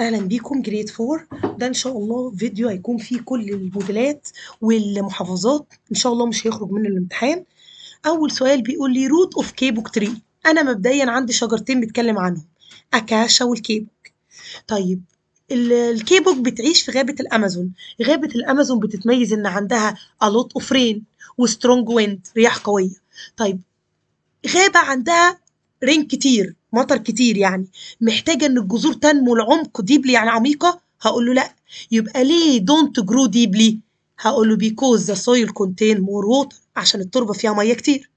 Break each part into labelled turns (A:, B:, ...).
A: اهلا بيكم جريد 4 ده ان شاء الله فيديو هيكون فيه كل الموديلات والمحافظات ان شاء الله مش هيخرج من الامتحان اول سؤال بيقول لي روت اوف كيبوك تري انا مبدئيا عندي شجرتين بتكلم عنهم اكاشا والكيبوك طيب الكيبوك بتعيش في غابة الأمازون غابة الأمازون بتتميز إن عندها ألوت أوف رين وسترونج ويند رياح قوية طيب غابة عندها رين كتير مطر كتير يعني محتاجه ان الجذور تنمو العمق ديبلي يعني عميقه هقول له لا يبقى ليه دونت جرو ديبلي هقول له بيكوز ذا سويل كونتين مور ووتر عشان التربه فيها ميه كتير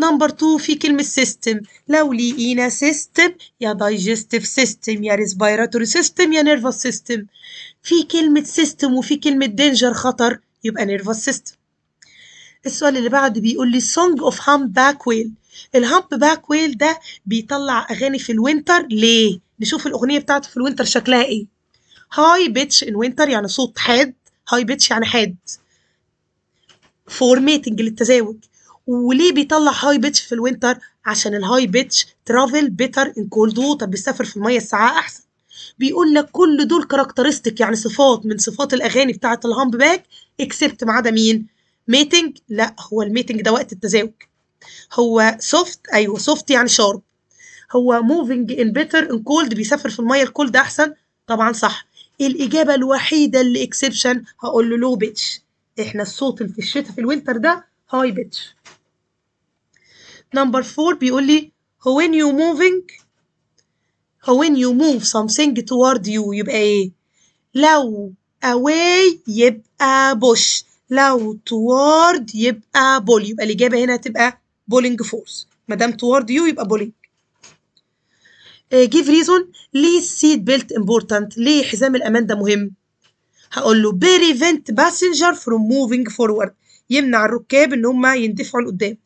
A: نمبر 2 في كلمة سيستم لو لقينا سيستم يا دايجستيف سيستم يا ريسبيراتوري سيستم يا نيرفس سيستم في كلمة سيستم وفي كلمة دينجر خطر يبقى نيرفس سيستم السؤال اللي بعده بيقول لي song of humpback whale الهامب باك ويل ده بيطلع اغاني في الوينتر ليه نشوف الاغنيه بتاعته في الوينتر شكلها ايه هاي بيتش ان وينتر يعني صوت حاد هاي بيتش يعني حاد فورميتنج للتزاوج وليه بيطلع هاي بيتش في الوينتر عشان الهاي بيتش ترافل بيتر ان كولد ووتر بيسافر في الميه الساعه احسن بيقول لك كل دول كاركترستيك يعني صفات من صفات الاغاني بتاعه الهامب باك اكسبت ما عدا مين ميتنج لا هو الميتنج ده وقت التزاوج هو سوفت ايوه سوفت يعني شارب هو موفينج ان بيتر ان كولد بيسافر في الميه الكولد احسن طبعا صح الاجابه الوحيده اللي اكسبشن هقول له لو بيتش احنا الصوت اللي في الشتاء في الوينتر ده هاي بيتش نمبر 4 بيقول لي يو موفينج هو وين يو موف سامثينج توارد يو يبقى ايه لو اواي يبقى بوش لو توارد يبقى بول يبقى الإجابة هنا تبقى بولينج فورس ما دام توارد يو يبقى بولينج جيف آه، ريزون ليه السيت بيلت امبورتانت ليه حزام الامان ده مهم هقول له بريفنت باسنجر فروم موفينج فورورد يمنع الركاب ان هم يندفعوا لقدام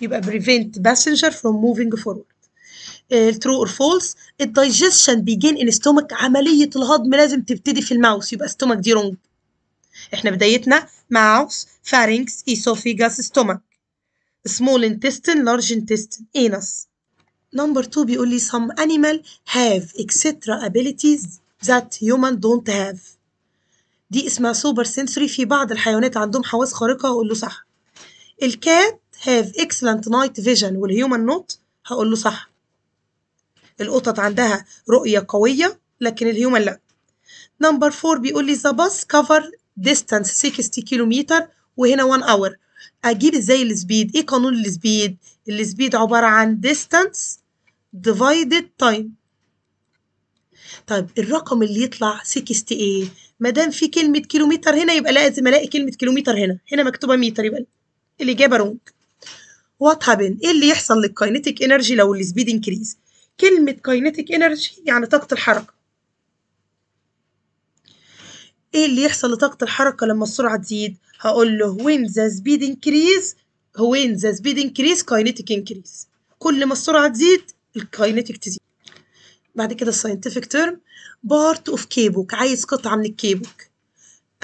A: يبقى بريفنت باسنجر فروم موفينج فورورد ترو اور فولس الدايجستشن بيجين ان ستومك عمليه الهضم لازم تبتدي في الماوس يبقى ستومك دي رونج احنا بدايتنا ماوس فارنكس ايسوفيجاس ستومك small intestine large intestine anus number two بيقول لي some animal have etc abilities that human don't have دي اسمها super sensory في بعض الحيوانات عندهم حواس خارقة هقول له صح الكات have excellent night vision والهيومن not هقول له صح القطط عندها رؤية قوية لكن الهيومن لا نمبر 4 بيقول لي the bus cover distance 60 كيلومتر وهنا 1 hour اجيب ازاي السبيد ايه قانون السبيد السبيد عباره عن distance divided time طيب الرقم اللي يطلع 60 ايه ما دام في كلمه كيلومتر هنا يبقى لازم الاقي كلمه كيلومتر هنا هنا مكتوبه متر يبقى الاجابه رونج وات هابن ايه اللي يحصل للكاينتيك انرجي لو السبيد انكريز كلمه كاينتيك انرجي يعني طاقه الحركه إيه اللي يحصل لطاقة الحركة لما السرعة تزيد؟ هقول له when the speed increase when the speed increase kinetic increase كل ما السرعة تزيد الكاينتيك تزيد بعد كده الساينتفك تيرم بارت اوف كيبوك عايز قطعة من الكيبوك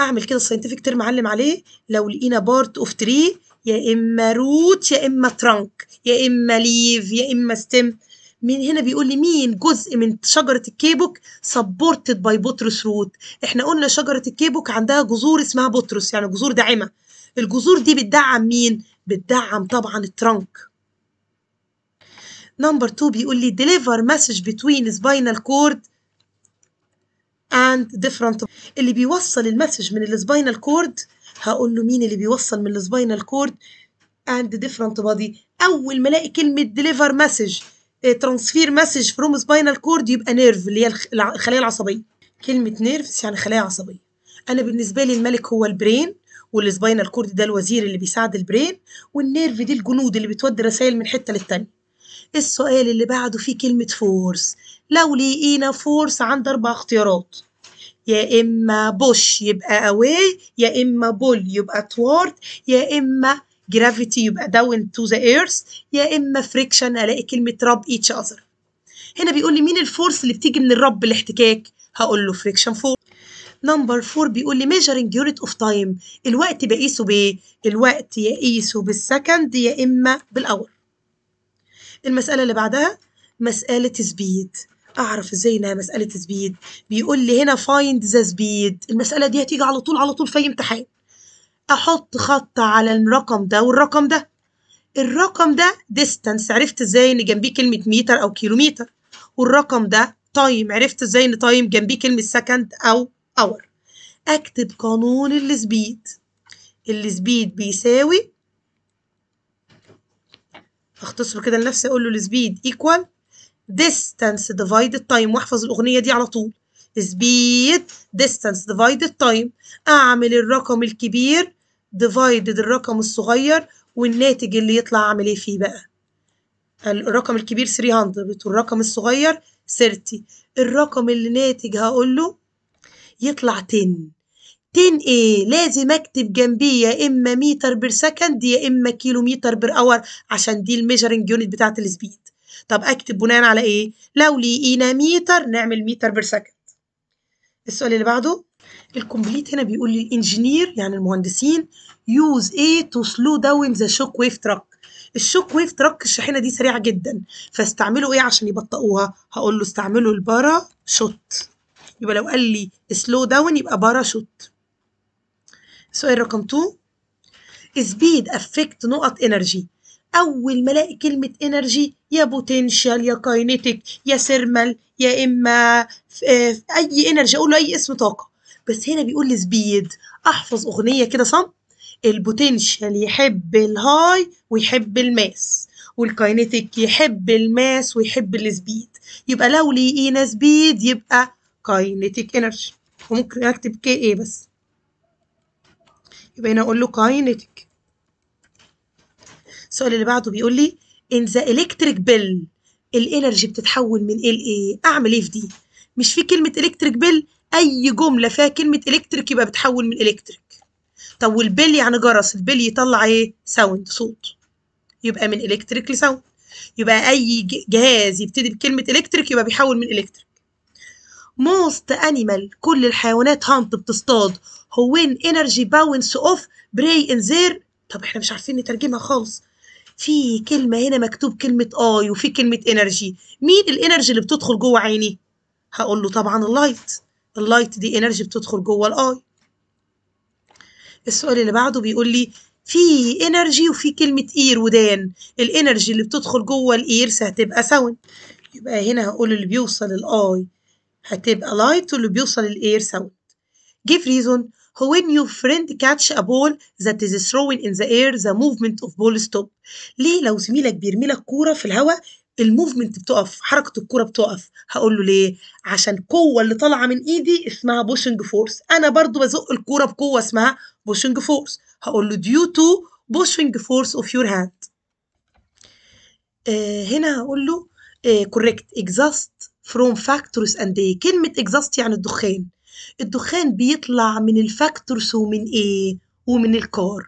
A: اعمل كده الساينتفك تيرم اعلم عليه لو لقينا بارت اوف تري يا اما روت يا اما ترانك يا اما ليف يا اما ستيم مين هنا بيقول لي مين جزء من شجرة الكيبوك سبورتد باي بطرس روت احنا قلنا شجرة الكيبوك عندها جذور اسمها بطرس يعني جذور داعمة الجذور دي بتدعم مين بتدعم طبعا الترنك نمبر 2 بيقول لي ديليفر مسج بتوين سباينال كورد اند ديفرنت اللي بيوصل المسج من السباينال كورد هقول له مين اللي بيوصل من السباينال كورد اند ديفرنت بادي اول ما الاقي كلمه ديليفر مسج ترانسفير مسج فروم سباينال كورد يبقى نيرف اللي هي الخلايا العصبيه كلمه نيرفز يعني خلايا عصبيه انا بالنسبه لي الملك هو البرين والسباينال كورد ده الوزير اللي بيساعد البرين والنيرف دي الجنود اللي بتودي رسائل من حته للتانيه السؤال اللي بعده فيه كلمه فورس لو لقينا فورس عند اربع اختيارات يا اما بوش يبقى اواي يا اما بول يبقى توارد يا اما جرافيتي يبقى داون تو ذا ايرث يا اما فريكشن الاقي كلمه رب ايتش اذر هنا بيقول لي مين الفورس اللي بتيجي من الرب الاحتكاك هقول له فريكشن فور نمبر 4 بيقول لي ميجرنج يونت اوف تايم الوقت بقيسه بايه الوقت يقيسه بالسكند يا اما بالاور المساله اللي بعدها مساله سبيد اعرف ازاي انها مساله سبيد بيقول لي هنا فايند ذا سبيد المساله دي هتيجي على طول على طول في امتحان احط خط على الرقم ده والرقم ده الرقم ده ديستانس عرفت ازاي ان جنبيه كلمه متر او كيلومتر والرقم ده تايم عرفت ازاي ان تايم جنبيه كلمه سكند او اور اكتب قانون السبيد السبيد بيساوي اختصره كده لنفسي اقول له السبيد ايكوال ديستانس ديفايد تايم واحفظ الاغنيه دي على طول تثبيت distance divided time اعمل الرقم الكبير divided الرقم الصغير والناتج اللي يطلع اعمل ايه فيه بقى الرقم الكبير 300 والرقم الصغير 30 الرقم اللي ناتج هقول له يطلع 10 10 ايه لازم اكتب جنبيه يا اما متر بير سكند يا اما كيلو متر بير اور عشان دي الميجرنج يونت بتاعه السبيد طب اكتب بناء على ايه لو لقينا متر نعمل متر بير سكند السؤال اللي بعده الكومبليت هنا بيقول لي الانجينير يعني المهندسين يوز ايه تو سلو داون ذا شوك ويف تراك الشوك ويف تراك الشاحنه دي سريعه جدا فاستعملوا ايه عشان يبطئوها هقول له استعملوا البارا شوت يبقى لو قال لي سلو داون يبقى بارا شوت السؤال رقم 2 سبيد افكت نقط انرجي اول ما الاقي كلمه انرجي يا بوتنشال يا كاينيتك يا سيرمال يا اما آه، اي انرجي اقول له اي اسم طاقه بس هنا بيقول لي سبيد احفظ اغنيه كده صم البوتنشال يحب الهاي ويحب الماس والكاينيتك يحب الماس ويحب السبيد يبقى لو لقينا سبيد يبقى كاينيتك انرجي وممكن اكتب كي ايه بس يبقى هنا اقول له كاينيتك السؤال اللي بعده بيقول لي ان ذا الكتريك بيل الانرجي بتتحول من ايه لايه اعمل ايه في دي مش في كلمه الكتريك بيل اي جمله فيها كلمه الكتريك يبقى بتحول من الكتريك طب والبل يعني جرس البل يطلع ايه ساوند صوت يبقى من الكتريك لساوند يبقى اي جهاز يبتدي بكلمه الكتريك يبقى بيحول من الكتريك موست انيمال كل الحيوانات هانت بتصطاد هو وين انرجي باونس اوف براي ان زير طب احنا مش عارفين نترجمها خالص في كلمه هنا مكتوب كلمه اي وفي كلمه انرجي مين الانرجي اللي بتدخل جوه عيني هقول له طبعا اللايت اللايت دي انرجي بتدخل جوه الاي السؤال اللي بعده بيقول لي في انرجي وفي كلمه اير ودان الانرجي اللي بتدخل جوه الايرس هتبقى ساوند يبقى هنا هقول اللي بيوصل الاي هتبقى لايت واللي بيوصل الاير ساوند give reason when your friend catch a ball that is throwing in the air the movement of ball stop ليه لو زميلك بيرمي لك كورة في الهواء الموفمنت بتقف حركة الكورة بتقف هقول له ليه عشان القوة اللي طالعة من ايدي اسمها بوشنج فورس انا برضو بزق الكورة بقوة اسمها بوشنج فورس هقول له due to pushing force of your hand آه، هنا هقول له آه، correct exhaust from factors and day كلمة exhaust يعني الدخان الدخان بيطلع من الفاكتورس ومن ايه ومن الكار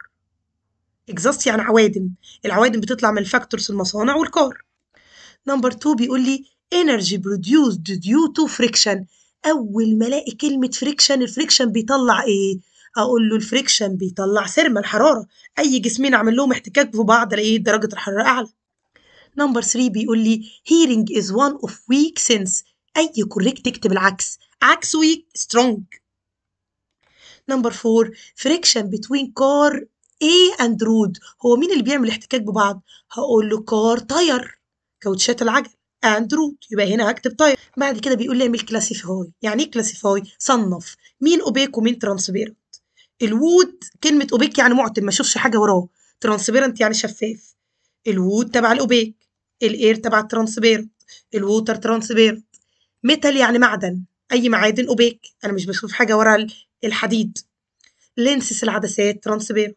A: اكزاست يعني عوادم العوادم بتطلع من الفاكتورس المصانع والكار نمبر 2 بيقول لي energy produced due to friction اول ما الاقي كلمه فريكشن الفريكشن بيطلع ايه اقول له الفريكشن بيطلع سيرما الحراره اي جسمين اعمل لهم احتكاك في بعض الاقي درجه الحراره اعلى نمبر 3 بيقول لي hearing is one of weak sense أي كوريكت اكتب العكس عكس ويك سترونج نمبر 4 فريكشن بتوين كار ايه اند رود هو مين اللي بيعمل احتكاك ببعض هقول له كار تاير كاوتشات العجل اند رود يبقى هنا هكتب تاير بعد كده بيقول لي اعمل كلاسيفاي يعني ايه كلاسيفاي صنف مين اوبيك ومين ترانسبيرنت الوود كلمه اوبيك يعني معتم ما اشوفش حاجه وراه ترانسبيرنت يعني شفاف الوود تبع الاوبيك الاير تبع الترانسبيرنت الووتر ترانسبيرنت ميتال يعني معدن اي معادن اوبيك انا مش بشوف حاجه ورا الحديد لينسس العدسات ترانسبيرنت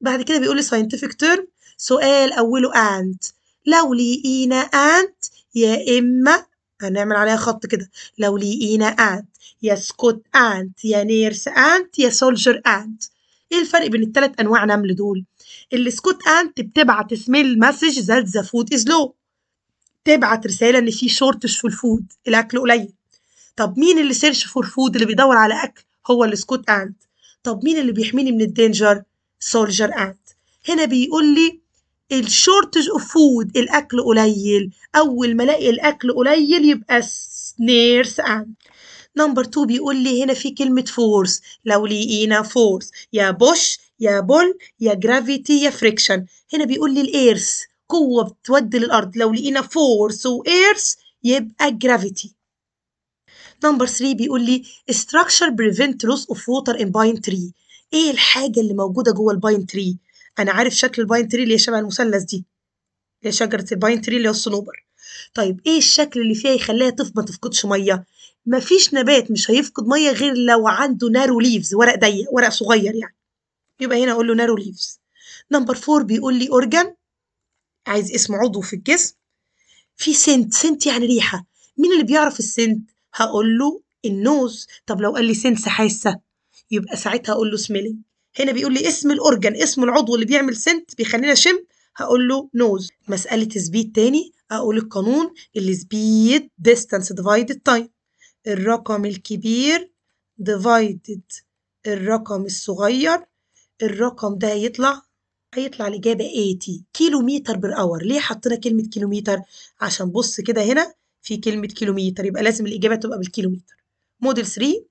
A: بعد كده بيقول لي ساينتفك تيرم سؤال اوله اند لو لقينا اند يا اما هنعمل عليها خط كده لو لقينا اند يا سكوت اند يا نيرس اند يا سولجر اند ايه الفرق بين الثلاث انواع نمل دول السكوت انت بتبعت سميل مسج ذات ذا فود از لو تبعت رساله ان في شورتش في الفود الاكل قليل طب مين اللي سيرش فور فود اللي بيدور على اكل هو السكوت اند طب مين اللي بيحميني من الدينجر سولجر اند هنا بيقول لي الشورتج اوف فود الاكل قليل اول ما الاقي الاكل قليل يبقى سنيرس اند نمبر 2 بيقول لي هنا في كلمة فورس لو لقينا فورس يا بوش يا بول يا جرافيتي يا فريكشن هنا بيقول لي الايرث قوة بتودي للأرض لو لقينا force و earth يبقى gravity نمبر 3 بيقول لي structure prevent loss of water in pine tree ايه الحاجة اللي موجودة جوه الباين تري انا عارف شكل الباين تري اللي هي شبه المثلث دي اللي هي شجرة الباين تري اللي هي الصنوبر طيب ايه الشكل اللي فيها يخليها طف ما تفقدش مية مفيش نبات مش هيفقد مية غير لو عنده نارو ليفز ورق ضيق ورق صغير يعني يبقى هنا اقول له نارو ليفز نمبر 4 بيقول لي اورجان عايز اسم عضو في الجسم في سنت سنت يعني ريحه مين اللي بيعرف السنت هقول له النوز طب لو قال لي سنس حاسه يبقى ساعتها اقول له سميلينج هنا بيقول لي اسم الاورجن اسم العضو اللي بيعمل سنت بيخلينا شم هقول له نوز مساله سبيد تاني اقول القانون اللي سبيد ديستانس ديفايدد تايم الرقم الكبير ديفايدد الرقم الصغير الرقم ده هيطلع هيطلع الإجابة 80 كيلومتر بر اور ليه حطينا كلمة كيلومتر عشان بص كده هنا في كلمة كيلومتر يبقى لازم الإجابة تبقى بالكيلومتر موديل 3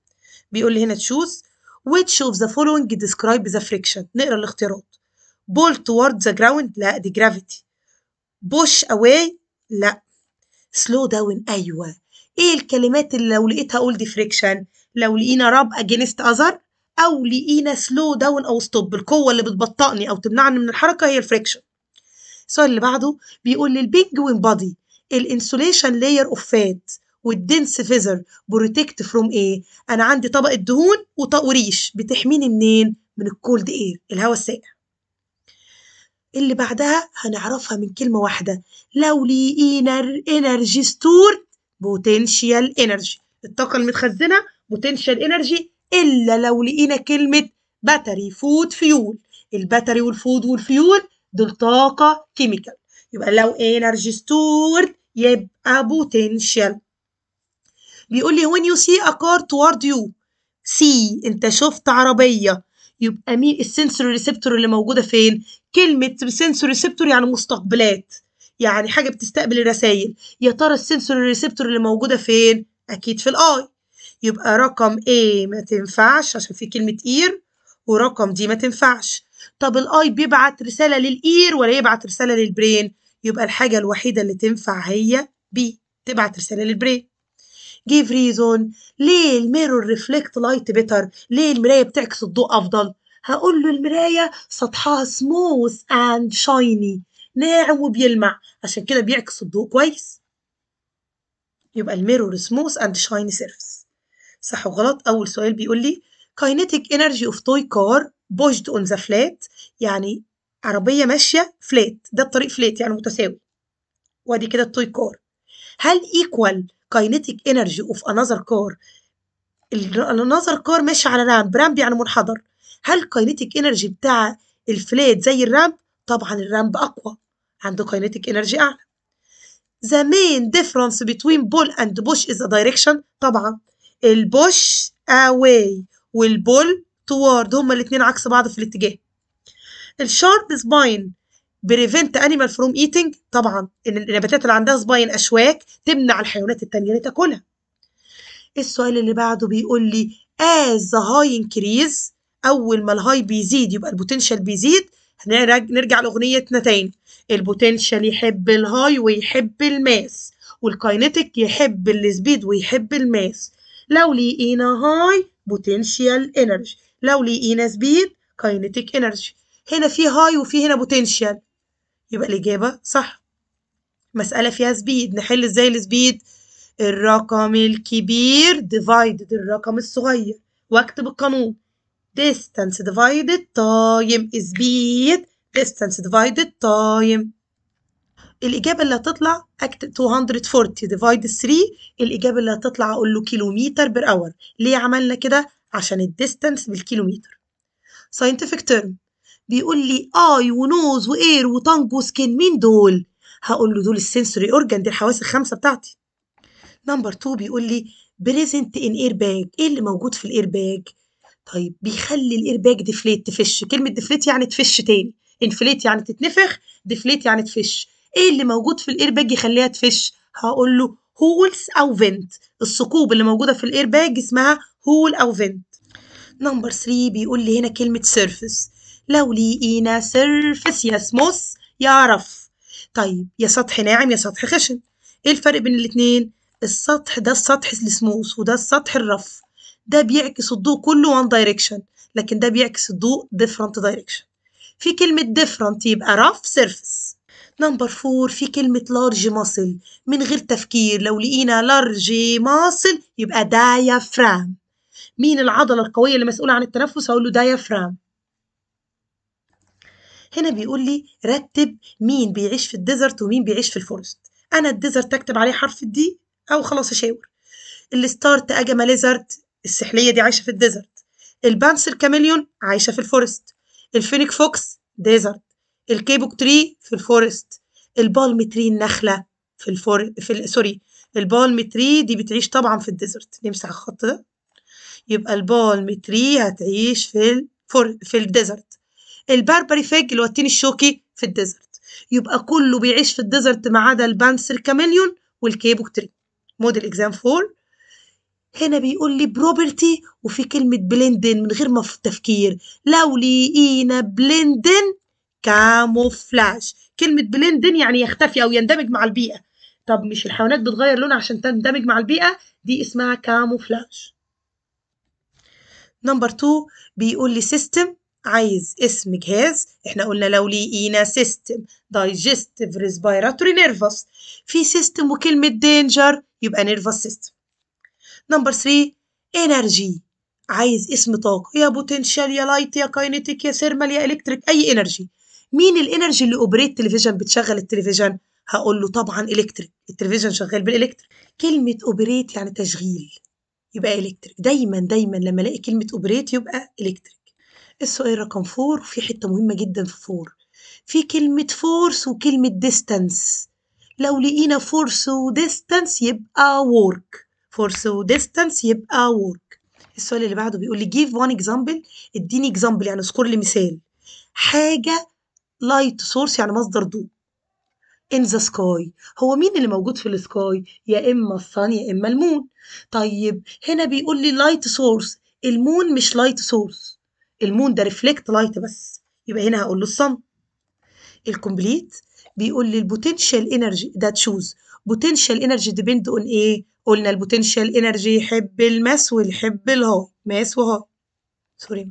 A: بيقول لي هنا تشوز which of the following describe the friction نقرا الاختيارات pull towards the ground لا دي gravity push away لا slow down أيوه إيه الكلمات اللي لو لقيتها أقول دي friction لو لقينا راب against other او لقينا سلو داون او ستوب القوه اللي بتبطئني او تمنعني من الحركه هي الفريكشن السؤال اللي بعده بيقول لي البيج وين بادي الانسوليشن لاير اوف فات والدنس فيزر بروتكت فروم ايه انا عندي طبقه دهون وريش بتحميني منين من الكولد اير الهواء الساقع اللي بعدها هنعرفها من كلمه واحده لو لقينا انرجي ستور بوتنشال انرجي الطاقه المتخزنه بوتنشال انرجي إلا لو لقينا كلمة باتري فود فيول الباتري والفود والفيول دول طاقة كيميكال يبقى لو انرجي ستورد يبقى بوتنشال بيقول لي when you see a car toward you see انت شفت عربية يبقى مين السنسور ريسبتور اللي موجودة فين كلمة سنسور ريسبتور يعني مستقبلات يعني حاجة بتستقبل الرسايل يا ترى السنسور ريسبتور اللي موجودة فين أكيد في الآي يبقى رقم A ما تنفعش عشان في كلمة إير ورقم دي ما تنفعش طب الآي بيبعت رسالة للإير ولا يبعت رسالة للبرين يبقى الحاجة الوحيدة اللي تنفع هي B تبعت رسالة للبرين جيف ريزون ليه الميرور ريفلكت لايت بيتر ليه المراية بتعكس الضوء أفضل هقول له المراية سطحها سموث اند شايني ناعم وبيلمع عشان كده بيعكس الضوء كويس يبقى الميرور سموث اند شايني سيرفس صح وغلط أول سؤال بيقول لي kinetic energy of toy car pushed on the flat يعني عربية ماشية فلات ده الطريق فلات يعني متساوي وادي كده التوي كار هل equal kinetic energy of another car another car ماشي على رامب رامب يعني منحدر هل kinetic energy بتاع الفلات زي الرامب طبعا الرامب أقوى عنده kinetic energy أعلى the main difference between pull and push is the direction طبعا البوش اواي والبول توارد هما الاثنين عكس بعض في الاتجاه الشارب سباين بريفنت انيمال فروم ايتنج طبعا ان النباتات اللي عندها سباين اشواك تمنع الحيوانات التانية اللي تاكلها السؤال اللي بعده بيقول لي از ذا هاي انكريز اول ما الهاي بيزيد يبقى البوتنشال بيزيد نرجع لاغنيتنا تاني البوتنشال يحب الهاي ويحب الماس والكاينتيك يحب السبيد ويحب الماس لو لقينا هاي بوتنشال انرجي لو لقينا سبيد كاينتيك انرجي هنا في هاي وفي هنا بوتنشال يبقى الإجابة صح مسألة فيها سبيد نحل ازاي السبيد الرقم الكبير divided الرقم الصغير واكتب القانون distance divided time speed distance divided time الإجابة اللي هتطلع 240 ديفايد 3 الإجابة اللي هتطلع أقول له كيلومتر بير أور ليه عملنا كده؟ عشان الديستانس بالكيلومتر scientific term بيقول لي اي ونوز واير وطنج وسكين مين دول؟ هقول له دول السنسوري اورجان دي الحواس الخمسه بتاعتي. نمبر 2 بيقول لي بريزنت ان اير باج ايه اللي موجود في الاير باج؟ طيب بيخلي الاير باج ديفليت تفش كلمه ديفليت يعني تفش تاني انفليت يعني تتنفخ ديفليت يعني تفش ايه اللي موجود في الايرباج يخليها تفش هقول له هولز او فنت الثقوب اللي موجوده في الايرباج اسمها هول او فنت نمبر 3 بيقول لي هنا كلمه سيرفس لو لقينا سيرفس يا يا يعرف طيب يا سطح ناعم يا سطح خشن ايه الفرق بين الاتنين السطح ده السطح السموث وده السطح الرف ده بيعكس الضوء كله وان دايركشن لكن ده بيعكس الضوء ديفرنت دايركشن في كلمه ديفرنت يبقى رف سيرفس نمبر فور في كلمة لارج ماسل من غير تفكير لو لقينا لارج ماسل يبقى دايافرام مين العضلة القوية اللي مسؤولة عن التنفس هقول له دايافرام هنا بيقول لي رتب مين بيعيش في الديزرت ومين بيعيش في الفورست انا الديزرت اكتب عليه حرف الدي او خلاص اشاور الستارت اجما ليزرت السحليه دي عايشه في الديزرت البانسر كاميليون عايشه في الفورست الفينيك فوكس ديزرت الكيبوك تري في الفورست البالم تري النخله في الفور في سوري البالم تري دي بتعيش طبعا في الديزرت نمسح الخط ده يبقى البالم تري هتعيش في الفور في الديزرت البربري فيج اللي هو التين الشوكي في الديزرت يبقى كله بيعيش في الديزرت ما عدا البانسر كاميليون والكيبوك تري موديل اكزام 4 هنا بيقول لي بروبرتي وفي كلمة بلندن من غير ما تفكير لو لقينا بلندن كاموفلاج كلمة بليندن يعني يختفي أو يندمج مع البيئة طب مش الحيوانات بتغير لونها عشان تندمج مع البيئة دي اسمها كاموفلاج نمبر 2 بيقول لي سيستم عايز اسم جهاز احنا قلنا لو لقينا سيستم دايجستيف ريسبيراتوري نيرفس في سيستم وكلمة دينجر يبقى نيرفس سيستم نمبر 3 انرجي عايز اسم طاقة يا بوتنشال يا لايت يا كاينيتيك يا ثيرمال يا الكتريك اي انرجي مين الانرجي اللي اوبريت تلفزيون بتشغل التلفزيون هقول له طبعا الكتريك التلفزيون شغال بالالكتريك كلمه اوبريت يعني تشغيل يبقى الكتريك دايما دايما لما الاقي كلمه اوبريت يبقى الكتريك السؤال رقم فور وفي حته مهمه جدا في فور في كلمه فورس وكلمه ديستانس لو لقينا فورس وديستانس يبقى وورك فورس وديستانس يبقى وورك السؤال اللي بعده بيقول لي جيف وان اكزامبل اديني اكزامبل يعني اذكر لي مثال حاجه لايت سورس يعني مصدر ضوء in the sky هو مين اللي موجود في السكاي يا اما الصن يا اما المون طيب هنا بيقول لي لايت سورس المون مش لايت سورس المون ده ريفلكت لايت بس يبقى هنا هقول له الصن الكومبليت بيقول لي البوتنشال انرجي ده تشوز بوتنشال انرجي ديبند اون ايه قلنا البوتنشال انرجي يحب الماس ويحب الهاي ماس وهاي سوري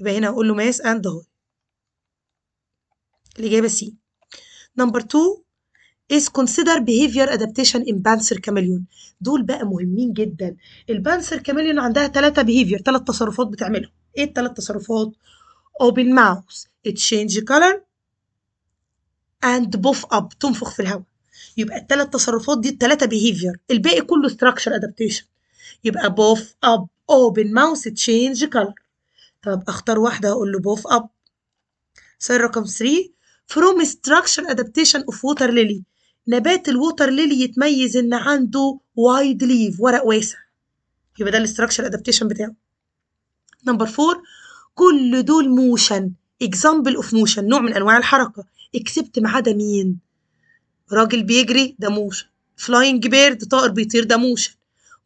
A: يبقى هنا هقول له ماس اند هاي الإجابة سي نمبر 2 is consider behavior adaptation in Panzer chameleon دول بقى مهمين جدا البانسر كاميليون عندها ثلاثة behavior ثلاث تصرفات بتعملها ايه الثلاث تصرفات open mouth it change color and puff up تنفخ في الهواء يبقى الثلاث تصرفات دي الثلاثة behavior الباقي كله structure adaptation يبقى puff up open mouth it change color طب اختار واحدة اقول له puff up سؤال رقم 3 from structure adaptation of water lily نبات الووتر ليلي يتميز ان عنده وايد ليف ورق واسع يبقى ده الاستراكشر ادابتيشن بتاعه نمبر 4 كل دول موشن اكزامبل اوف موشن نوع من انواع الحركه اكسبت ما عدا مين راجل بيجري ده موشن فلاينج بيرد طائر بيطير ده موشن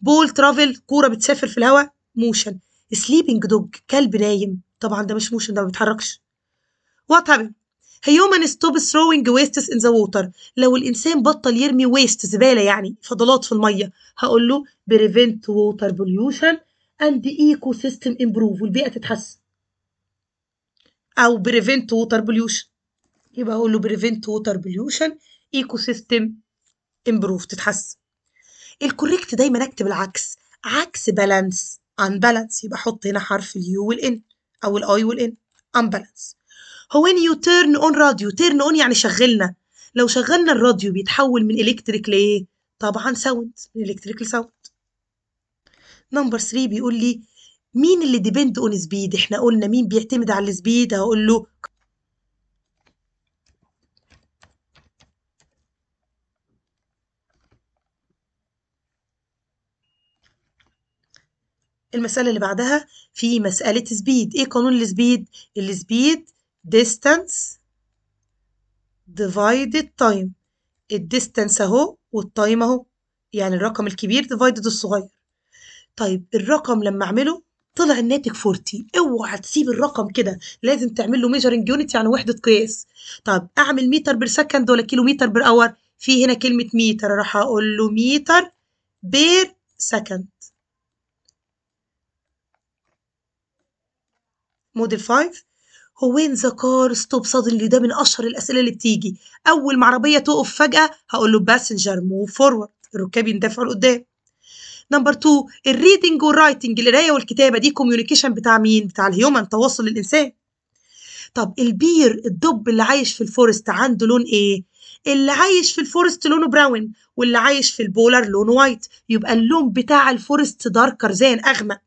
A: بول ترافل كوره بتسافر في الهواء موشن سليبنج دوج كلب نايم طبعا ده مش موشن ده ما بيتحركش وات هابن هيومن ستوب ثروينج ويستس ان ذا ووتر لو الانسان بطل يرمي ويست زباله يعني فضلات في الميه هقول له بريفنت ووتر بوليوشن اند ايكو سيستم امبروف والبيئه تتحسن او بريفنت ووتر بوليوشن يبقى اقول له بريفنت ووتر بوليوشن ايكو سيستم امبروف تتحسن الكوريكت دايما اكتب العكس عكس بالانس ان بالانس يبقى احط هنا حرف اليو والان او الاي والان ان بالانس هو when you turn on راديو turn on يعني شغلنا لو شغلنا الراديو بيتحول من الكتريك لايه طبعا ساوند من الكتريك لساوند نمبر 3 بيقول لي مين اللي ديبند اون سبيد احنا قلنا مين بيعتمد على السبيد هقول له المسألة اللي بعدها في مسألة سبيد ايه قانون السبيد السبيد distance divided time الديستانس اهو والتايم اهو يعني الرقم الكبير divided الصغير طيب الرقم لما اعمله طلع الناتج 40 اوعى تسيب الرقم كده لازم تعمل له ميجرنج يونت يعني وحده قياس طب اعمل متر بير سكند ولا كيلو متر بير اور في هنا كلمه متر راح اقول له متر بير سكند موديل 5 هو وين ذا كار ستوب سادنلي ده من اشهر الاسئله اللي بتيجي اول ما عربيه تقف فجاه هقول له باسنجر موف فورورد الركاب يندفعوا لقدام نمبر 2 الريدنج والرايتنج القرايه والكتابه دي كوميونيكيشن بتاع مين بتاع الهيومن تواصل الانسان طب البير الدب اللي عايش في الفورست عنده لون ايه اللي عايش في الفورست لونه براون واللي عايش في البولر لونه وايت يبقى اللون بتاع الفورست داركر زين اغمق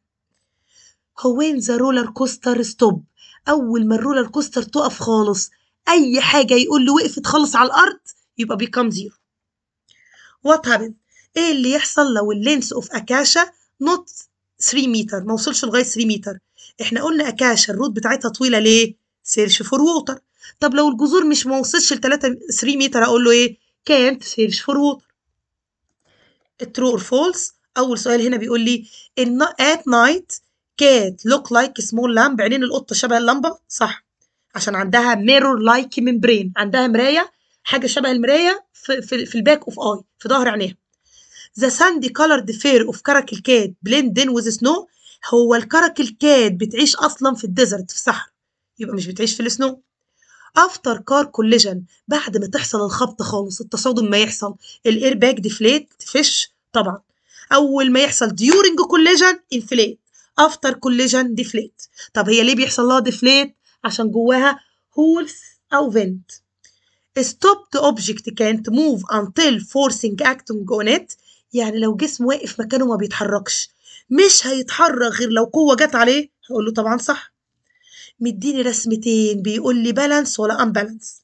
A: هوين ذا رولر كوستر ستوب اول ما الرولر كوستر تقف خالص اي حاجه يقول له وقفت خالص على الارض يبقى بيكام زيرو وات هابن ايه اللي يحصل لو اللينس اوف اكاشا نوت 3 متر ما وصلش لغايه 3 متر احنا قلنا اكاشا الروت بتاعتها طويله ليه سيرش فور ووتر طب لو الجذور مش ما وصلش ل 3 3 متر اقول له ايه كانت سيرش فور ووتر ترو اور فولس اول سؤال هنا بيقول لي ان ات نايت كات لوك لايك سمول لامب عينين القطه شبه اللمبه صح عشان عندها ميرور لايك ممبرين عندها مرايه حاجه شبه المرايه في, في, في الباك اوف اي في ظهر عينيها ذا ساندي كولرد فير اوف كراكل كات ان وذ سنو هو الكراكل كات بتعيش اصلا في الديزرت في الصحراء يبقى مش بتعيش في السنو افتر كار كوليجن بعد ما تحصل الخبطه خالص التصادم ما يحصل الاير باك ديفليت فيش طبعا اول ما يحصل ديورنج كوليجن انفليت افتر كوليجن ديفليت طب هي ليه بيحصل لها ديفليت عشان جواها هولز او فنت stopped object can't move until forcing acting on it يعني لو جسم واقف مكانه ما بيتحركش مش هيتحرك غير لو قوة جت عليه هقول له طبعا صح مديني رسمتين بيقول لي بالانس ولا امبالانس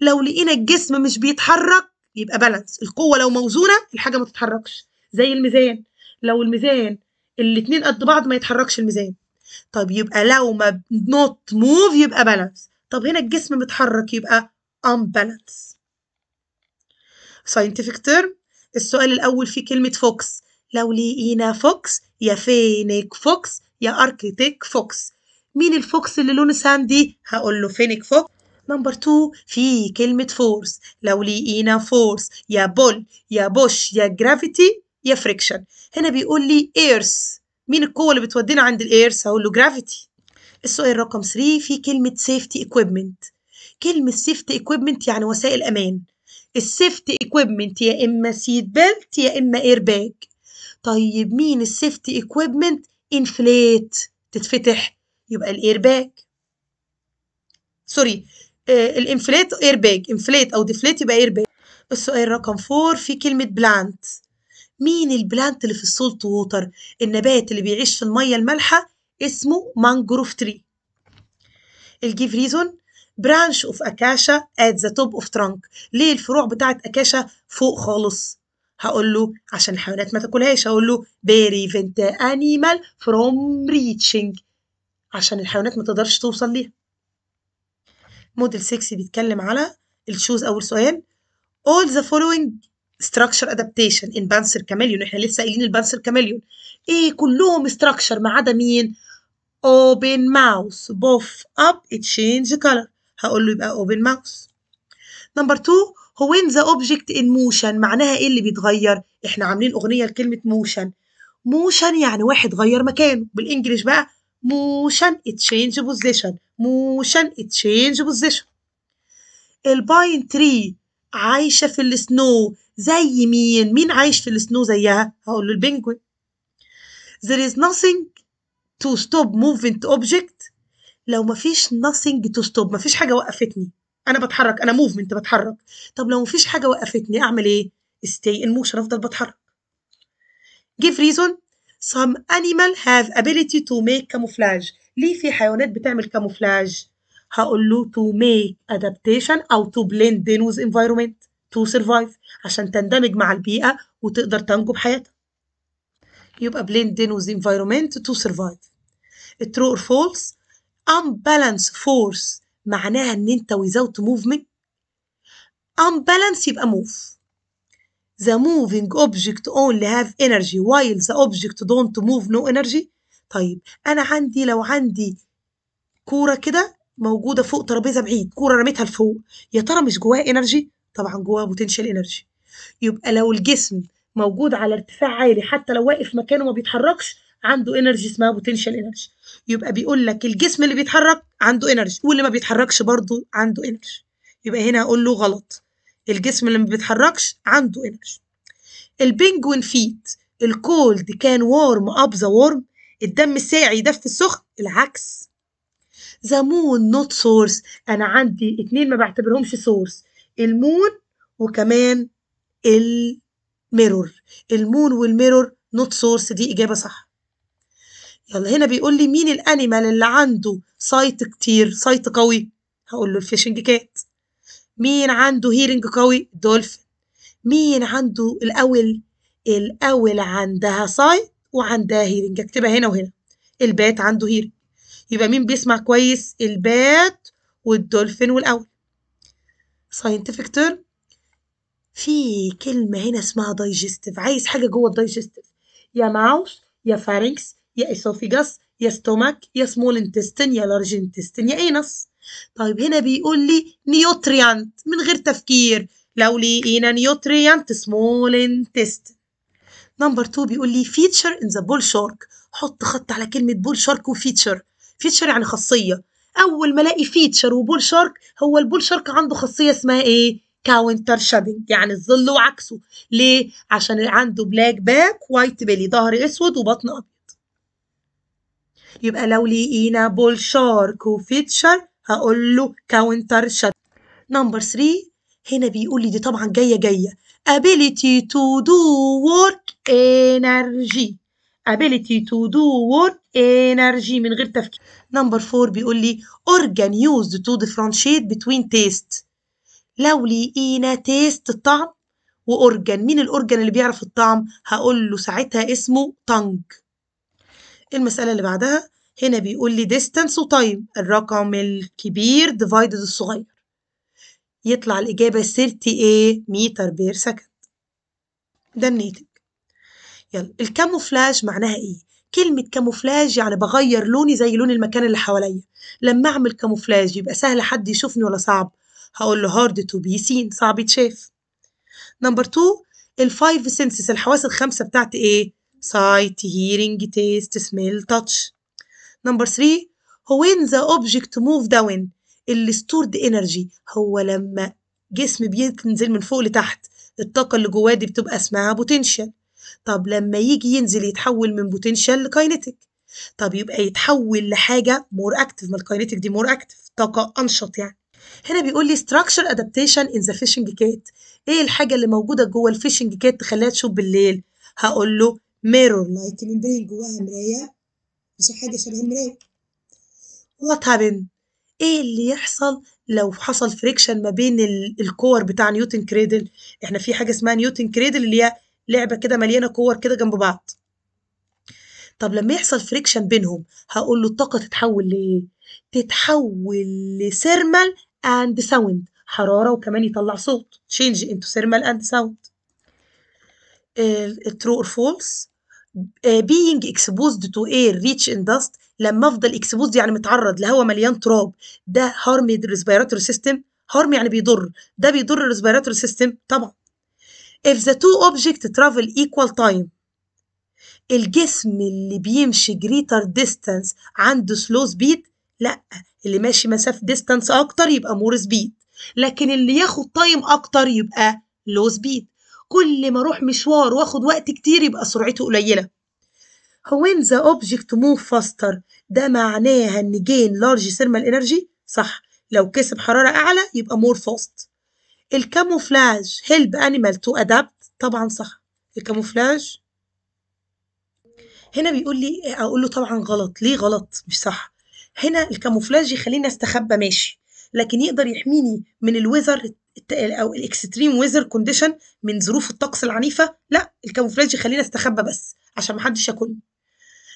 A: لو لقينا الجسم مش بيتحرك يبقى بالانس القوة لو موزونة الحاجة ما تتحركش زي الميزان لو الميزان الاتنين قد بعض ما يتحركش الميزان طب يبقى لو ما نوت موف يبقى بالانس طب هنا الجسم متحرك يبقى امبالانس ساينتفك تيرم السؤال الأول فيه كلمة فوكس لو لقينا فوكس يا فينك فوكس يا أركتيك فوكس مين الفوكس اللي لونه ساندي هقول له فينك فوكس نمبر 2 في كلمة فورس لو لقينا فورس يا بول يا بوش يا جرافيتي يا فريكشن هنا بيقول لي ايرس مين القوه اللي بتودينا عند الايرس هقول له جرافيتي السؤال رقم 3 في كلمه سيفتي ايكويبمنت كلمه سيفتي ايكويبمنت يعني وسائل امان السيفتي ايكويبمنت يا اما سيت بيلت يا اما اير باج طيب مين السيفتي ايكويبمنت انفليت تتفتح يبقى الاير باج سوري الانفليت اير باج انفليت او ديفليت يبقى اير باج السؤال رقم 4 في كلمه بلانت مين البلانت اللي في السولت ووتر النبات اللي بيعيش في الميه المالحه اسمه مانجروف تري الجيف ريزون برانش اوف اكاشا ات ذا توب اوف ترانك ليه الفروع بتاعت اكاشا فوق خالص هقول له عشان الحيوانات ما تاكلهاش هقول له بيري فينت انيمال فروم ريتشنج عشان الحيوانات ما تقدرش توصل ليها موديل 6 بيتكلم على الشوز اول سؤال all the following ستراكشر ادابتيشن ان بانسر كاميليون احنا لسه قايلين البانسر كاميليون ايه كلهم ستراكشر ما عدا مين open ماوس بوف up تشينج change color هقول له يبقى open ماوس نمبر 2 هو وين the object in motion معناها ايه اللي بيتغير احنا عاملين اغنيه لكلمه موشن موشن يعني واحد غير مكانه بالانجلش بقى موشن تشينج change position موشن تشينج change position الباين تري عايشه في السنو زي مين مين عايش في السنو زيها هقول له البنجوين there is nothing to stop movement object لو مفيش nothing to stop مفيش حاجه وقفتني انا بتحرك انا movement بتحرك طب لو مفيش حاجه وقفتني اعمل ايه stay in motion افضل بتحرك give reason some animal have ability to make camouflage ليه في حيوانات بتعمل كاموفلاج هقول له to make adaptation او to blend in with environment to survive عشان تندمج مع البيئة وتقدر تنجو بحياتك يبقى blend in with the environment to survive true or false unbalanced force معناها ان انت without movement unbalanced يبقى move the moving object only have energy while the object don't move no energy طيب انا عندي لو عندي كوره كده موجوده فوق ترابيزه بعيد كوره رميتها لفوق يا ترى مش جواها انرجي طبعا جواه بوتنشال انرجي يبقى لو الجسم موجود على ارتفاع عالي حتى لو واقف مكانه ما بيتحركش عنده انرجي اسمها بوتنشال انرجي يبقى بيقول لك الجسم اللي بيتحرك عنده انرجي واللي ما بيتحركش برضه عنده انرجي يبقى هنا هقول له غلط الجسم اللي ما بيتحركش عنده انرجي البنجوين فيت الكولد كان وارم اب ذا وارم الدم الساقع يدفي السخن العكس ذا مون نوت سورس انا عندي اتنين ما بعتبرهمش سورس المون وكمان الميرور المون والميرور نوت سورس دي إجابة صح يلا هنا بيقول لي مين الأنيمال اللي عنده سايت كتير سايت قوي هقول له الفيشنج كات مين عنده هيرنج قوي دولفين مين عنده الأول الأول عندها سايت وعندها هيرنج اكتبها هنا وهنا البات عنده هيرنج يبقى مين بيسمع كويس البات والدولفين والأول ساينتفك تيرم في كلمة هنا اسمها دايجستيف عايز حاجة جوه الدايجستيف يا ماوس يا فارنكس يا اسوفيجاس يا ستومك يا سمول انتستين يا لارج انتستين يا انس طيب هنا بيقول لي نيوتريانت من غير تفكير لو لقينا نيوتريانت سمول انتستين نمبر 2 بيقول لي فيتشر ان ذا بول شارك حط خط على كلمة بول شارك وفيتشر فيتشر يعني خاصية اول ما الاقي فيتشر وبول شارك هو البول شارك عنده خاصيه اسمها ايه كاونتر شادنج يعني الظل وعكسه ليه عشان عنده بلاك باك وايت بيلي ظهر اسود وبطن ابيض يبقى لو لقينا بول شارك وفيتشر هقول له كاونتر شادنج نمبر 3 هنا بيقول لي دي طبعا جايه جايه ability to do work energy ability to do work انرجي من غير تفكير نمبر 4 بيقول لي organ used to differentiate between taste لو لقينا تيست الطعم واورجان مين الاورجان اللي بيعرف الطعم هقول له ساعتها اسمه تانج المساله اللي بعدها هنا بيقول لي distance وتايم الرقم الكبير divided الصغير يطلع الإجابة 30 متر بير سكند ده الناتج يلا الكاموفلاج معناها إيه؟ كلمة كاموفلاج يعني بغير لوني زي لون المكان اللي حواليا لما أعمل كاموفلاج يبقى سهل حد يشوفني ولا صعب هقول له هارد تو بي سين صعب يتشاف نمبر تو الفايف سنسز الحواس الخمسة بتاعت إيه؟ سايت هيرينج تيست سميل تاتش نمبر ثري هو ذا the موف داون اللي ستورد انرجي هو لما جسم بينزل من فوق لتحت الطاقة اللي جواه دي بتبقى اسمها بوتنشال طب لما يجي ينزل يتحول من بوتنشال لكاينتيك طب يبقى يتحول لحاجه مور اكتف ما الكاينتيك دي مور اكتف طاقه انشط يعني هنا بيقول لي ستراكشر ادابتيشن ان ذا فيشنج كيت ايه الحاجه اللي موجوده جوه الفيشنج كات تخليها تشوف بالليل هقول له ميرور لايت المرايه جواها مرايه مش حاجه شبه المرايه وات هابن ايه اللي يحصل لو حصل فريكشن ما بين الكور بتاع نيوتن كريدل احنا في حاجه اسمها نيوتن كريدل اللي هي لعبه كده مليانه كور كده جنب بعض طب لما يحصل فريكشن بينهم هقول له الطاقه تتحول لايه تتحول لثيرمال اند ساوند حراره وكمان يطلع صوت تشينج انتو ثيرمال اند ساوند ترو اور فولس being exposed to air rich in dust لما افضل اكسبوزد يعني متعرض لهواء مليان تراب ده هارم ريسبيراتوري سيستم هارم يعني بيضر ده بيضر الريسبيراتوري سيستم طبعا if the two objects travel equal time الجسم اللي بيمشي greater distance عنده slow speed لا اللي ماشي مسافة distance أكتر يبقى more speed لكن اللي ياخد تايم أكتر يبقى low speed كل ما أروح مشوار وآخد وقت كتير يبقى سرعته قليلة when the object move faster ده معناها إن gain large thermal energy صح لو كسب حرارة أعلى يبقى more fast الكاموفلاج هيلب انيمال تو ادابت طبعا صح الكاموفلاج هنا بيقول لي اقول له طبعا غلط ليه غلط مش صح هنا الكاموفلاج يخليني استخبى ماشي لكن يقدر يحميني من الويزر او الاكستريم ويزر كونديشن من ظروف الطقس العنيفه لا الكاموفلاج يخليني استخبى بس عشان محدش ياكلني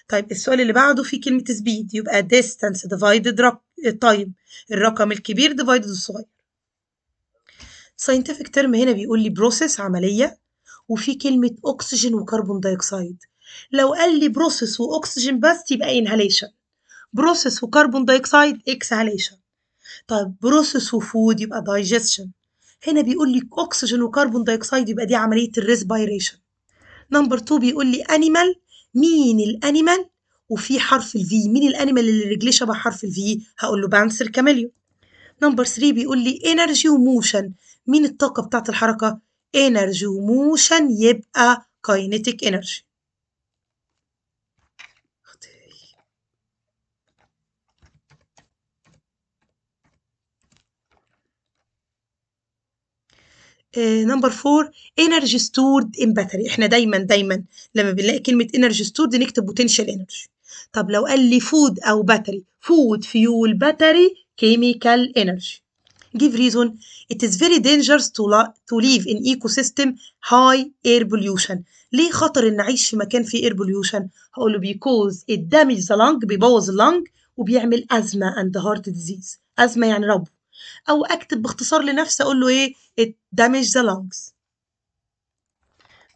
A: طيب السؤال اللي بعده فيه كلمة سبيد يبقى distance divided type طيب، الرقم الكبير divided الصغير ساينتفك ترم هنا بيقول لي بروسيس عملية وفي كلمة أكسجين وكربون دايوكسيد لو قال لي بروسيس وأكسجين بس يبقى إنهاليشن بروسيس وكربون دايوكسيد exhalation طيب بروسيس وفود يبقى دايجستشن هنا بيقول لي أكسجين وكربون دايوكسيد يبقى دي عملية الريسبيريشن نمبر 2 بيقول لي أنيمال مين الأنيمال وفي حرف الفي مين الأنيمال اللي رجليه شبه حرف الفي هقول له بانسر كاميليو نمبر 3 بيقول لي انرجي وموشن مين الطاقة بتاعة الحركة؟ energy وموشن يبقى kinetic energy نمبر 4 energy stored in battery احنا دايما دايما لما بنلاقي كلمة energy stored نكتب potential energy طب لو قال لي food او battery food fuel battery chemical energy give reason it is very dangerous to, to live in ecosystem high air pollution ليه خطر ان اعيش في مكان فيه air pollution هقول له because it damages the lung بيبوظ اللنج وبيعمل ازمه and heart disease ازمه يعني ربو او اكتب باختصار لنفسي اقول له ايه it damages the lungs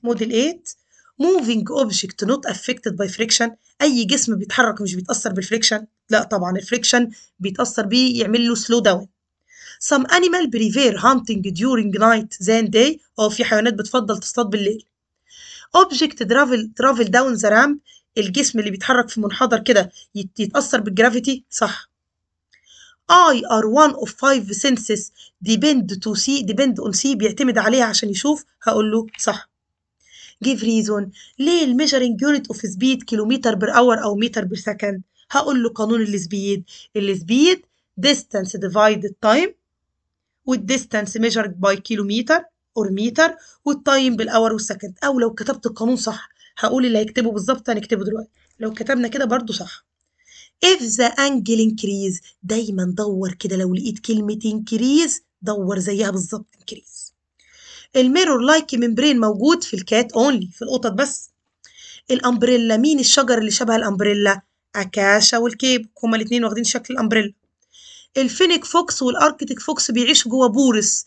A: موديل 8 moving object not affected by friction اي جسم بيتحرك مش بيتاثر بالفريكشن لا طبعا الفريكشن بيتاثر بيه يعمل له slow down some animal prefer hunting during night than day أو في حيوانات بتفضل تصطاد بالليل object travel travel down the ramp الجسم اللي بيتحرك في منحدر كده يتأثر بالجرافيتي صح I are one of five senses depend to see depend on see بيعتمد عليها عشان يشوف هقول له صح give reason ليه measuring unit of speed كيلومتر بر اور او متر بر سكند هقول له قانون السبيد السبيد distance divided time والديستانس ميجرد باي كيلومتر اور متر والتايم بالاور والسكند او لو كتبت القانون صح هقول اللي هيكتبه بالظبط هنكتبه دلوقتي لو كتبنا كده برضو صح if the angle increase دايما دور كده لو لقيت كلمة increase دور زيها بالظبط increase الميرور لايك ممبرين موجود في الكات اونلي في القطط بس الامبريلا مين الشجر اللي شبه الامبريلا اكاشا والكيب هما الاتنين واخدين شكل الامبريلا الفينيك فوكس والاركتيك فوكس بيعيشوا جوه بورس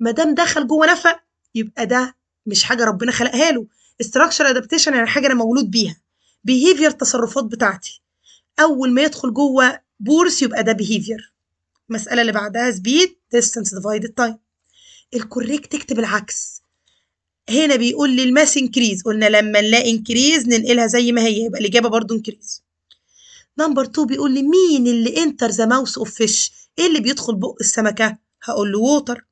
A: ما دام دخل جوه نفق يبقى ده مش حاجه ربنا خلقها له استراكشر ادابتيشن يعني حاجه انا مولود بيها بيهيفير التصرفات بتاعتي اول ما يدخل جوه بورس يبقى ده بيهيفير المساله اللي بعدها سبيد ديستنس ديفايدد تايم الكوريكت اكتب العكس هنا بيقول لي الماس انكريز قلنا لما نلاقي انكريز ننقلها زي ما هي يبقى الاجابه برضو انكريز نمبر 2 بيقول لي مين اللي انتر ذا ماوس اوف فيش ايه اللي بيدخل بق السمكه هقول له ووتر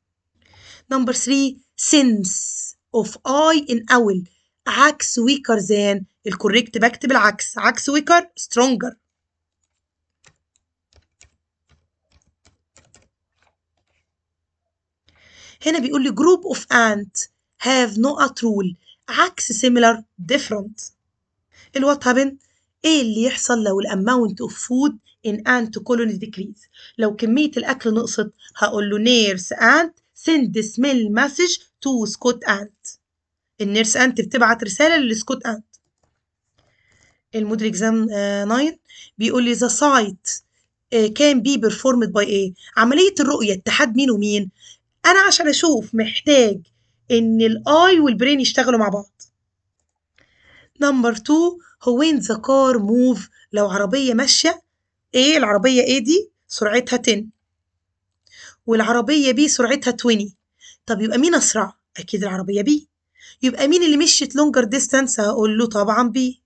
A: نمبر 3 سنس اوف اي ان اول عكس ويكر ذان الكوريكت بكتب العكس عكس ويكر سترونجر هنا بيقول لي جروب اوف انت هاف نو ات رول عكس سيميلر ديفرنت الوات هابند ايه اللي يحصل لو الاماونت اوف فود ان انت كولوني ديكريز لو كميه الاكل نقصت هقول له نيرس انت سند سميل مسج تو سكوت انت النيرس انت بتبعت رساله للسكوت انت المودل اكزام 9 بيقول لي ذا سايت كان بي بيرفورمد باي ايه عمليه الرؤيه اتحاد مين ومين انا عشان اشوف محتاج ان الاي والبرين يشتغلوا مع بعض نمبر 2 هو وين ذا كار موف لو عربية ماشية ايه العربية ايه دي سرعتها 10 والعربية بي سرعتها 20 طب يبقى مين أسرع؟ أكيد العربية بي يبقى مين اللي مشيت لونجر ديستانس هقول له طبعا بي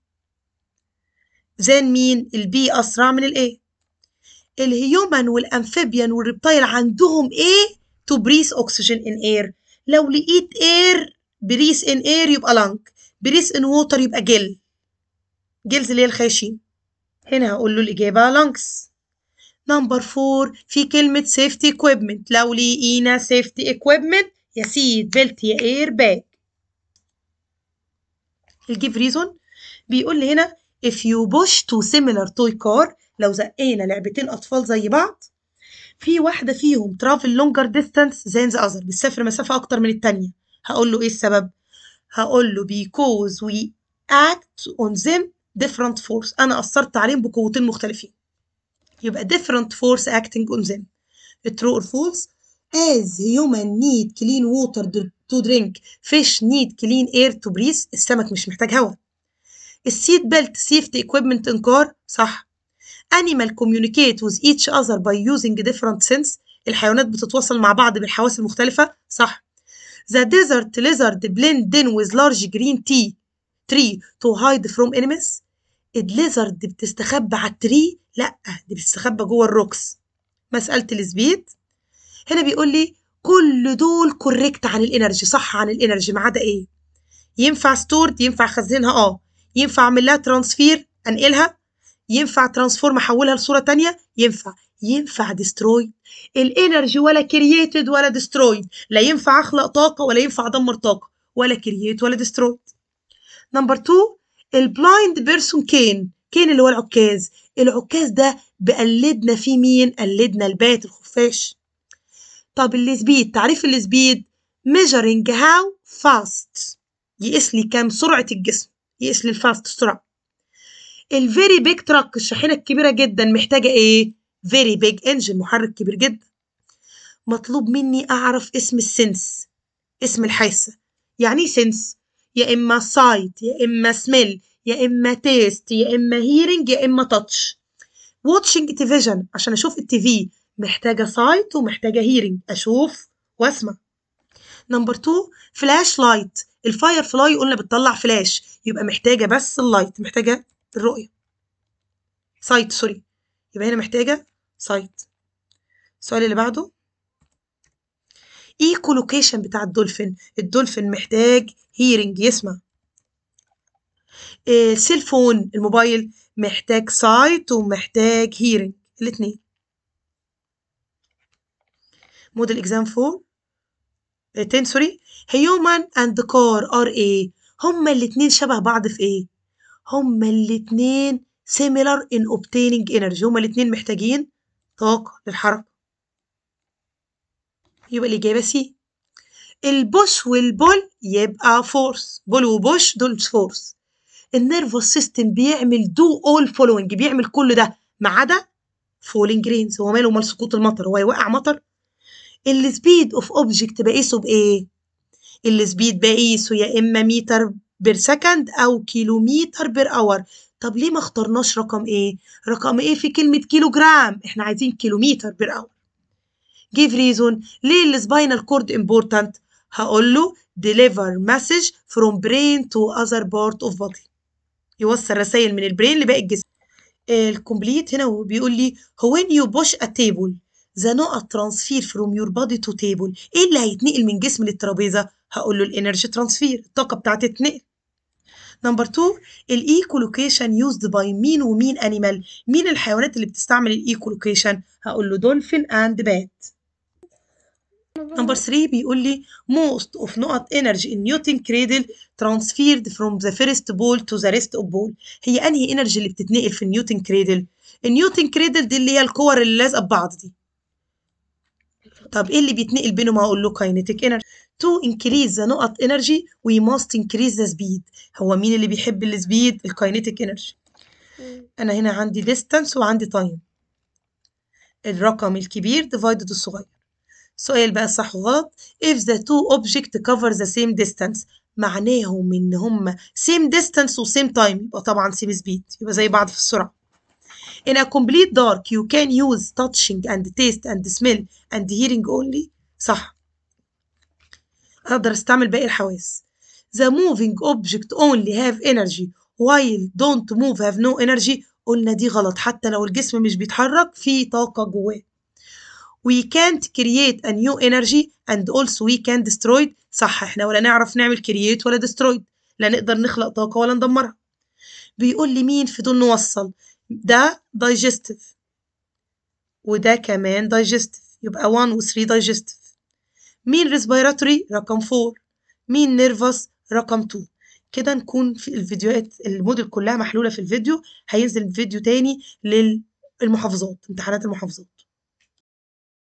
A: زين مين البي أسرع من الايه الهيومن والأمفيبيان والريبتايل عندهم ايه تو بريس اوكسجين إن إير لو لقيت إير بريس إن إير يبقى لانج بريس إن ووتر يبقى جل اللي هي الخاشين هنا هقول له الإجابة لانكس نمبر فور في كلمة safety equipment لو لقينا safety equipment يا سيد بيلت يا اير باج الجيف ريزون بيقول لي هنا if you push to similar toy car لو زقينا لعبتين أطفال زي بعض في واحدة فيهم travel longer distance than the other بتسافر مسافة أكتر من التانية هقول له إيه السبب؟ هقول له because we act on them different force أنا أثرت عليهم بقوتين مختلفين يبقى different force acting on them true or false as human need clean water to drink fish need clean air to breathe السمك مش محتاج هواء seat belt safety equipment in car صح animal communicate with each other by using different sense الحيوانات بتتواصل مع بعض بالحواس المختلفة صح the desert lizard blend in with large green tea تري تو هايد فروم انيمس الليزرد بتستخبى على التري لا دي بتستخبى جوه الروكس مساله السبيد هنا بيقول لي كل دول كوريكت عن الانرجي صح عن الانرجي ما عدا ايه ينفع ستورد ينفع اخزنها اه ينفع اعمل لها ترانسفير انقلها ينفع ترانسفورم احولها لصوره تانية ينفع ينفع ديستروي الانرجي ولا كرييتد ولا ديستروي لا ينفع اخلق طاقه ولا ينفع ادمر طاقه ولا كرييت ولا ديستروي نمبر 2 البلايند بيرسون كين كين اللي هو العكاز العكاز ده بقلدنا فيه مين قلدنا البيت الخفاش طب السبيد تعريف السبيد measuring how fast يقيس لي كام سرعة الجسم يقيس لي الفاست سرعة الفيري بيج تراك الشاحنة الكبيرة جدا محتاجة ايه فيري بيج انجن محرك كبير جدا مطلوب مني اعرف اسم السنس اسم الحاسة يعني ايه سنس يا اما سايت يا اما سميل يا اما تيست يا اما هيرنج يا اما تاتش واتشنج تيفيجن عشان اشوف التيفي محتاجه سايت ومحتاجه هيرنج اشوف واسمع نمبر 2 فلاش لايت الفاير فلاي قلنا بتطلع فلاش يبقى محتاجه بس اللايت محتاجه الرؤيه سايت سوري يبقى هنا محتاجه سايت السؤال اللي بعده ايكولوكيشن بتاع الدولفين الدولفين محتاج هيرنج يسمع السيلفون آه، الموبايل محتاج سايت ومحتاج هيرنج الاثنين موديل اكزام 4 10 سوري هيومن اند كار ار اي هما الاتنين شبه بعض في ايه هما الاتنين similar in obtaining energy هما الاتنين محتاجين طاقة للحركة يبقى الإجابة سي البوش والبول يبقى فورس بول وبوش دول فورس النيرفوس سيستم بيعمل دو اول فولوينج بيعمل كل ده ما عدا فولينج رينز هو ماله مال سقوط المطر هو يوقع مطر السبيد اوف اوبجكت بقيسه بايه السبيد بقيسه يا اما متر بير سكند او كيلومتر بير اور طب ليه ما اخترناش رقم ايه رقم ايه في كلمه كيلوغرام احنا عايزين كيلومتر بير اور give reason ليه السباينال كورد important هقول له deliver message from brain to other part of body يوصل رسائل من البرين لباقي الجسم الكومبليت هنا بيقول لي when you push a table the نقط transfer from your body to table ايه اللي هيتنقل من جسم للترابيزه هقول له الانرجي ترانسفير الطاقه بتاعتي تتنقل نمبر 2 الايكولوكيشن يوزد باي مين ومين انيمال مين الحيوانات اللي بتستعمل الايكولوكيشن هقول له دولفين اند بات نمبر 3 بيقول لي most of نقط energy in Newton cradle transferred from the first ball to the rest of ball هي انهي energy اللي بتتنقل في النيوتن كريدل النيوتن كريدل دي اللي هي الكور اللي لازقه ببعض دي طب ايه اللي بيتنقل بينهم هقول له كاينيتيك انرجي تو انكريز ذا نقط انرجي وي must انكريز ذا سبيد هو مين اللي بيحب السبيد الكاينيتيك انرجي انا هنا عندي ديستانس وعندي تايم الرقم الكبير divided الصغير سؤال بقى صح وغلط if the two objects cover the same distance معناهم ان هما same distance و same time يبقى طبعا same speed يبقى زي بعض في السرعه in a complete dark you can use touching and taste and smell and hearing only صح اقدر استعمل باقي الحواس the moving object only have energy while don't move have no energy قلنا دي غلط حتى لو الجسم مش بيتحرك في طاقة جواه we can't create a new energy and also we can destroy it صح احنا ولا نعرف نعمل create ولا destroy it. لا نقدر نخلق طاقة ولا ندمرها بيقول لي مين في دول نوصل ده digestive وده كمان digestive يبقى 1 و 3 digestive مين respiratory رقم 4 مين nervous رقم 2 كده نكون في الفيديوهات الموديل كلها محلولة في الفيديو هينزل فيديو تاني للمحافظات امتحانات المحافظات